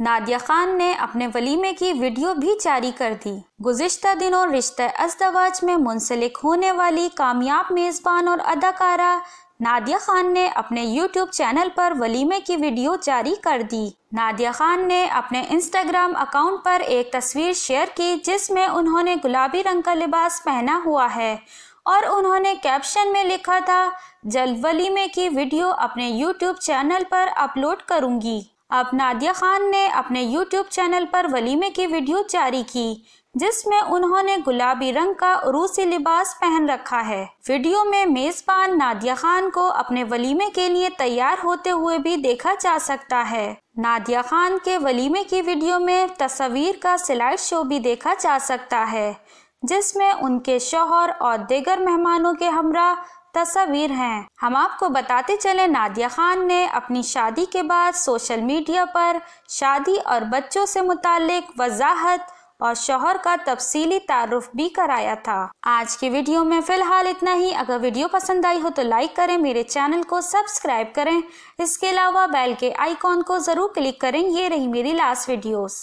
नादिया खान ने अपने वलीमे की वीडियो भी जारी कर दी गुजशत दिनों रिश्ते अजदवाज में मुंसलिक होने वाली कामयाब मेज़बान और अदाकारा नादिया खान ने अपने यूट्यूब चैनल पर वलीमे की वीडियो जारी कर दी नादिया खान ने अपने इंस्टाग्राम अकाउंट पर एक तस्वीर शेयर की जिसमें उन्होंने गुलाबी रंग का लिबास पहना हुआ है और उन्होंने कैप्शन में लिखा था जल्द वलीमे की वीडियो अपने यूट्यूब चैनल पर अपलोड करूंगी अब नादिया खान ने अपने यूट्यूब चैनल पर वलीमे की वीडियो जारी की जिसमें उन्होंने गुलाबी रंग का रूसी लिबास पहन रखा है वीडियो में मेजबान नादिया खान को अपने वलीमे के लिए तैयार होते हुए भी देखा जा सकता है नादिया खान के वलीमे की वीडियो में तस्वीर का स्लाइड शो भी देखा जा सकता है जिसमें उनके शोहर और दीगर मेहमानों के हमरा तस्वीर हैं हम आपको बताते चले नादिया खान ने अपनी शादी के बाद सोशल मीडिया पर शादी और बच्चों से मुतालिक वजाहत और शोहर का तफसीली तारुफ भी कराया था आज की वीडियो में फिलहाल इतना ही अगर वीडियो पसंद आई हो तो लाइक करें मेरे चैनल को सब्सक्राइब करें इसके अलावा बेल के आइकॉन को ज़रूर क्लिक करें ये रही मेरी लास्ट वीडियोस